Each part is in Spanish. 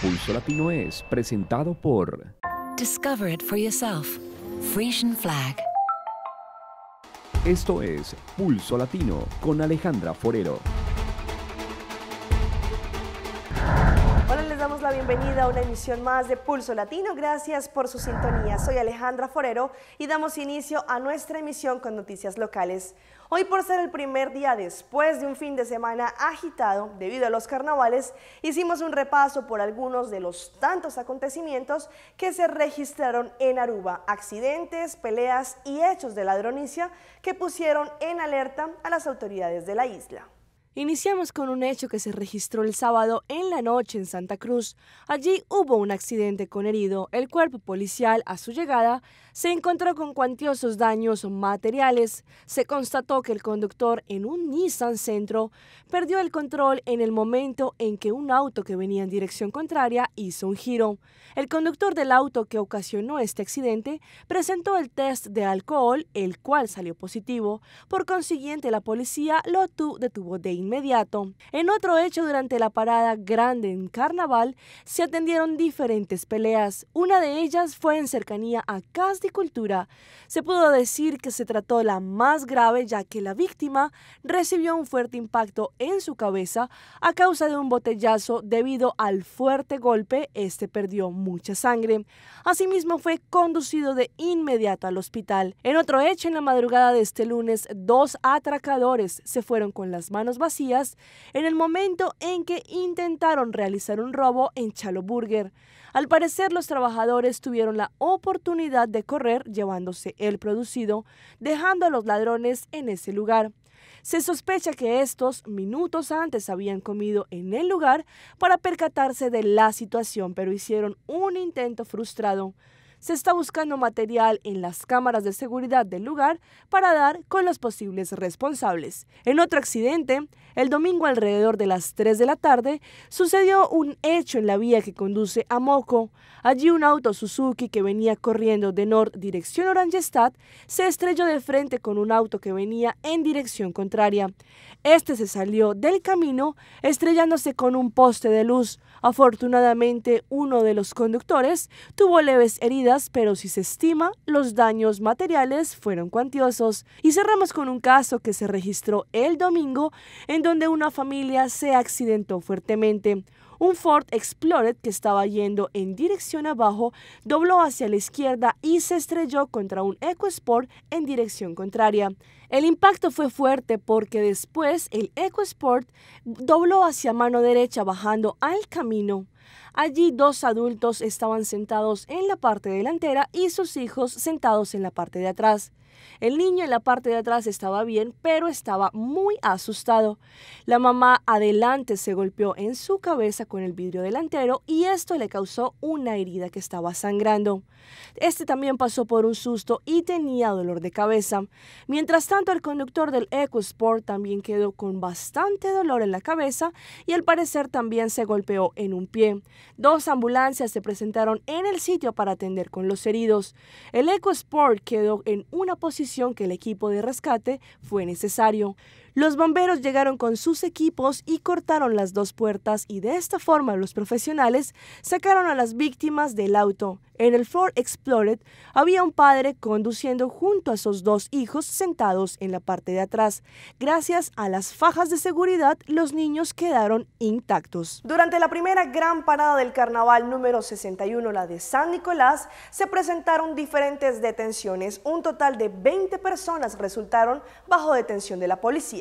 Pulso Latino es presentado por Discover it for yourself. Frisian Flag. Esto es Pulso Latino con Alejandra Forero. bienvenida a una emisión más de Pulso Latino. Gracias por su sintonía. Soy Alejandra Forero y damos inicio a nuestra emisión con noticias locales. Hoy por ser el primer día después de un fin de semana agitado debido a los carnavales, hicimos un repaso por algunos de los tantos acontecimientos que se registraron en Aruba, accidentes, peleas y hechos de ladronicia que pusieron en alerta a las autoridades de la isla. Iniciamos con un hecho que se registró el sábado en la noche en Santa Cruz. Allí hubo un accidente con herido. El cuerpo policial, a su llegada, se encontró con cuantiosos daños materiales. Se constató que el conductor en un Nissan Centro perdió el control en el momento en que un auto que venía en dirección contraria hizo un giro. El conductor del auto que ocasionó este accidente presentó el test de alcohol, el cual salió positivo. Por consiguiente, la policía lo detuvo de inmediato. En otro hecho, durante la parada grande en Carnaval, se atendieron diferentes peleas. Una de ellas fue en cercanía a Casticultura. de Cultura. Se pudo decir que se trató la más grave ya que la víctima recibió un fuerte impacto en su cabeza a causa de un botellazo debido al fuerte golpe. Este perdió mucha sangre. Asimismo fue conducido de inmediato al hospital. En otro hecho, en la madrugada de este lunes, dos atracadores se fueron con las manos vacías en el momento en que intentaron realizar un robo en Chalo Burger. Al parecer, los trabajadores tuvieron la oportunidad de correr llevándose el producido, dejando a los ladrones en ese lugar. Se sospecha que estos minutos antes habían comido en el lugar para percatarse de la situación, pero hicieron un intento frustrado se está buscando material en las cámaras de seguridad del lugar para dar con los posibles responsables. En otro accidente, el domingo alrededor de las 3 de la tarde sucedió un hecho en la vía que conduce a Moco. Allí un auto Suzuki que venía corriendo de norte dirección Orangestad se estrelló de frente con un auto que venía en dirección contraria. Este se salió del camino estrellándose con un poste de luz. Afortunadamente uno de los conductores tuvo leves heridas, pero si se estima, los daños materiales fueron cuantiosos. Y cerramos con un caso que se registró el domingo en donde una familia se accidentó fuertemente. Un Ford Explorer que estaba yendo en dirección abajo dobló hacia la izquierda y se estrelló contra un EcoSport en dirección contraria. El impacto fue fuerte porque después el EcoSport dobló hacia mano derecha bajando al camino. Allí dos adultos estaban sentados en la parte delantera y sus hijos sentados en la parte de atrás. El niño en la parte de atrás estaba bien, pero estaba muy asustado. La mamá adelante se golpeó en su cabeza con el vidrio delantero y esto le causó una herida que estaba sangrando. Este también pasó por un susto y tenía dolor de cabeza. Mientras tanto, el conductor del EcoSport también quedó con bastante dolor en la cabeza y al parecer también se golpeó en un pie. Dos ambulancias se presentaron en el sitio para atender con los heridos. El EcoSport quedó en una que el equipo de rescate fue necesario. Los bomberos llegaron con sus equipos y cortaron las dos puertas y de esta forma los profesionales sacaron a las víctimas del auto. En el Ford Explorer había un padre conduciendo junto a sus dos hijos sentados en la parte de atrás. Gracias a las fajas de seguridad, los niños quedaron intactos. Durante la primera gran parada del carnaval número 61, la de San Nicolás, se presentaron diferentes detenciones. Un total de 20 personas resultaron bajo detención de la policía.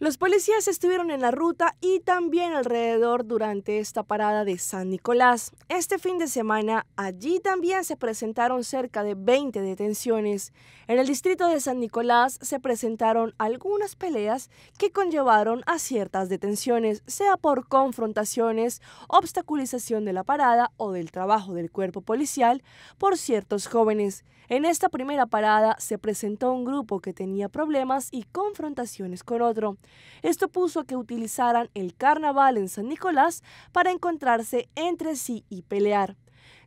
Los policías estuvieron en la ruta y también alrededor durante esta parada de San Nicolás. Este fin de semana allí también se presentaron cerca de 20 detenciones. En el distrito de San Nicolás se presentaron algunas peleas que conllevaron a ciertas detenciones, sea por confrontaciones, obstaculización de la parada o del trabajo del cuerpo policial por ciertos jóvenes. En esta primera parada se presentó un grupo que tenía problemas y confrontaciones con otro. Esto puso a que utilizaran el carnaval en San Nicolás para encontrarse entre sí y pelear.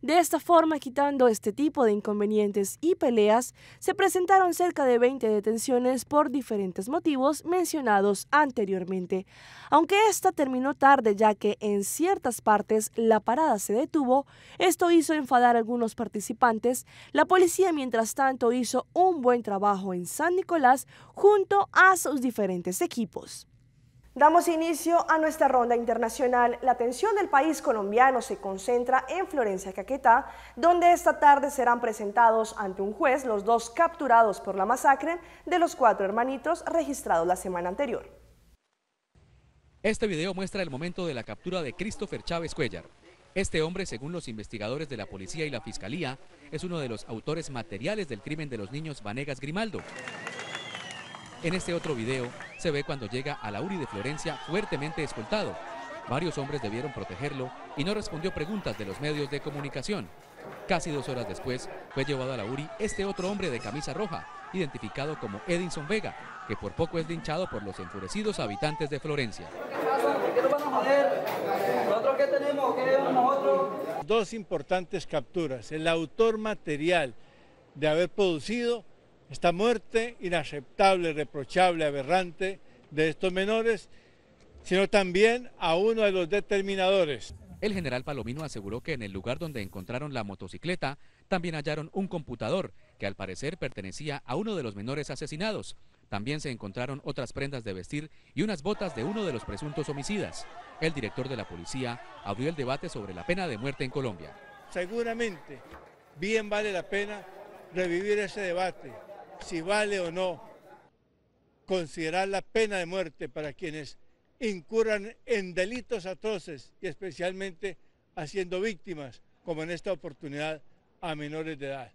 De esta forma, quitando este tipo de inconvenientes y peleas, se presentaron cerca de 20 detenciones por diferentes motivos mencionados anteriormente, aunque esta terminó tarde ya que en ciertas partes la parada se detuvo, esto hizo enfadar a algunos participantes, la policía mientras tanto hizo un buen trabajo en San Nicolás junto a sus diferentes equipos. Damos inicio a nuestra ronda internacional. La atención del país colombiano se concentra en Florencia Caquetá, donde esta tarde serán presentados ante un juez los dos capturados por la masacre de los cuatro hermanitos registrados la semana anterior. Este video muestra el momento de la captura de Christopher Chávez Cuellar. Este hombre, según los investigadores de la policía y la fiscalía, es uno de los autores materiales del crimen de los niños Vanegas Grimaldo. En este otro video se ve cuando llega a la URI de Florencia fuertemente escoltado. Varios hombres debieron protegerlo y no respondió preguntas de los medios de comunicación. Casi dos horas después fue llevado a la URI este otro hombre de camisa roja, identificado como Edinson Vega, que por poco es linchado por los enfurecidos habitantes de Florencia. Dos importantes capturas, el autor material de haber producido esta muerte inaceptable, reprochable, aberrante de estos menores, sino también a uno de los determinadores. El general Palomino aseguró que en el lugar donde encontraron la motocicleta también hallaron un computador que al parecer pertenecía a uno de los menores asesinados. También se encontraron otras prendas de vestir y unas botas de uno de los presuntos homicidas. El director de la policía abrió el debate sobre la pena de muerte en Colombia. Seguramente bien vale la pena revivir ese debate, si vale o no considerar la pena de muerte para quienes incurran en delitos atroces y especialmente haciendo víctimas, como en esta oportunidad a menores de edad.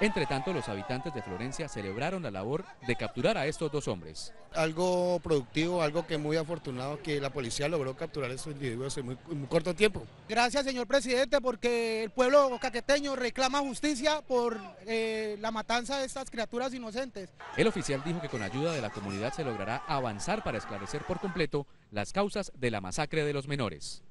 Entre tanto, los habitantes de Florencia celebraron la labor de capturar a estos dos hombres. Algo productivo, algo que muy afortunado que la policía logró capturar a estos individuos en muy, corto tiempo. Gracias, señor presidente, porque el pueblo caqueteño reclama justicia por eh, la matanza de estas criaturas inocentes. El oficial dijo que con ayuda de la comunidad se logrará avanzar para esclarecer por completo las causas de la masacre de los menores.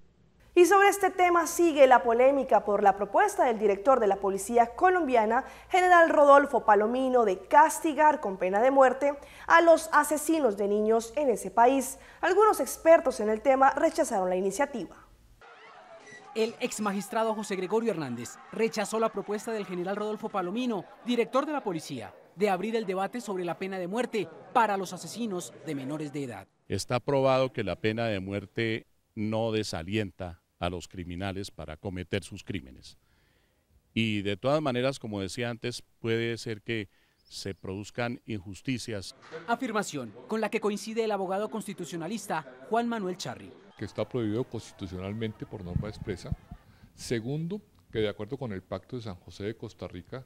Y sobre este tema sigue la polémica por la propuesta del director de la Policía colombiana, general Rodolfo Palomino, de castigar con pena de muerte a los asesinos de niños en ese país. Algunos expertos en el tema rechazaron la iniciativa. El ex magistrado José Gregorio Hernández rechazó la propuesta del general Rodolfo Palomino, director de la Policía, de abrir el debate sobre la pena de muerte para los asesinos de menores de edad. Está probado que la pena de muerte no desalienta a los criminales para cometer sus crímenes. Y de todas maneras, como decía antes, puede ser que se produzcan injusticias. Afirmación con la que coincide el abogado constitucionalista Juan Manuel Charri. Que está prohibido constitucionalmente por norma expresa. Segundo, que de acuerdo con el Pacto de San José de Costa Rica,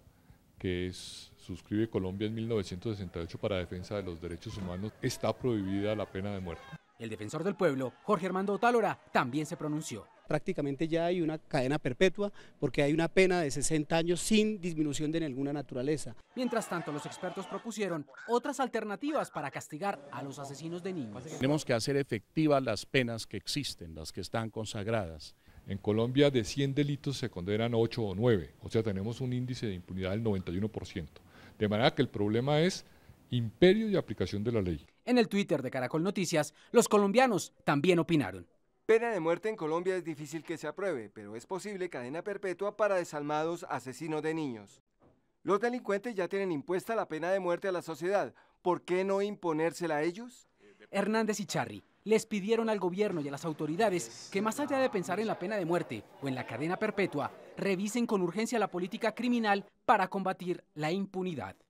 que suscribe Colombia en 1968 para defensa de los derechos humanos, está prohibida la pena de muerte. El defensor del pueblo, Jorge Armando Otálora, también se pronunció. Prácticamente ya hay una cadena perpetua porque hay una pena de 60 años sin disminución de ninguna naturaleza. Mientras tanto, los expertos propusieron otras alternativas para castigar a los asesinos de niños. Tenemos que hacer efectivas las penas que existen, las que están consagradas. En Colombia de 100 delitos se condenan 8 o 9, o sea, tenemos un índice de impunidad del 91%. De manera que el problema es imperio y aplicación de la ley. En el Twitter de Caracol Noticias, los colombianos también opinaron. Pena de muerte en Colombia es difícil que se apruebe, pero es posible cadena perpetua para desalmados asesinos de niños. Los delincuentes ya tienen impuesta la pena de muerte a la sociedad. ¿Por qué no imponérsela a ellos? Hernández y Charri les pidieron al gobierno y a las autoridades que más allá de pensar en la pena de muerte o en la cadena perpetua, revisen con urgencia la política criminal para combatir la impunidad.